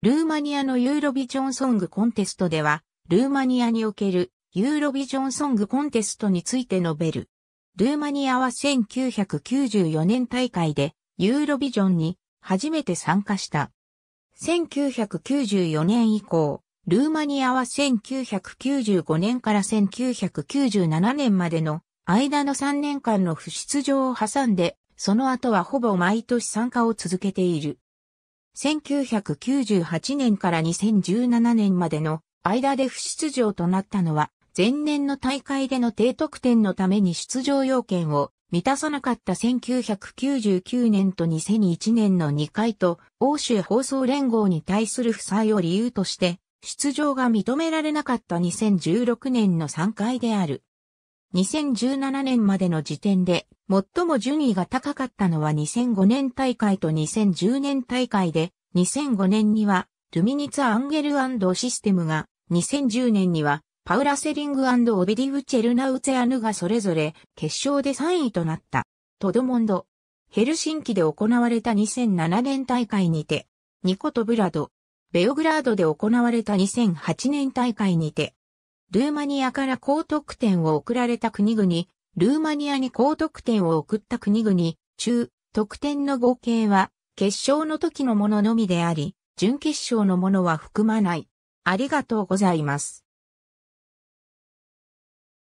ルーマニアのユーロビジョンソングコンテストでは、ルーマニアにおけるユーロビジョンソングコンテストについて述べる。ルーマニアは1994年大会でユーロビジョンに初めて参加した。1994年以降、ルーマニアは1995年から1997年までの間の3年間の不出場を挟んで、その後はほぼ毎年参加を続けている。1998年から2017年までの間で不出場となったのは、前年の大会での低得点のために出場要件を満たさなかった1999年と2001年の2回と、欧州放送連合に対する負債を理由として、出場が認められなかった2016年の3回である。2017年までの時点で、最も順位が高かったのは2005年大会と2010年大会で、2005年には、ルミニツ・アンゲルシステムが、2010年には、パウラ・セリングオビディウ・チェルナウツェアヌがそれぞれ、決勝で3位となった。トドモンド。ヘルシンキで行われた2007年大会にて、ニコトブラド。ベオグラードで行われた2008年大会にて、ルーマニアから高得点を送られた国々、ルーマニアに高得点を送った国々、中、得点の合計は、決勝の時のもののみであり、準決勝のものは含まない。ありがとうございます。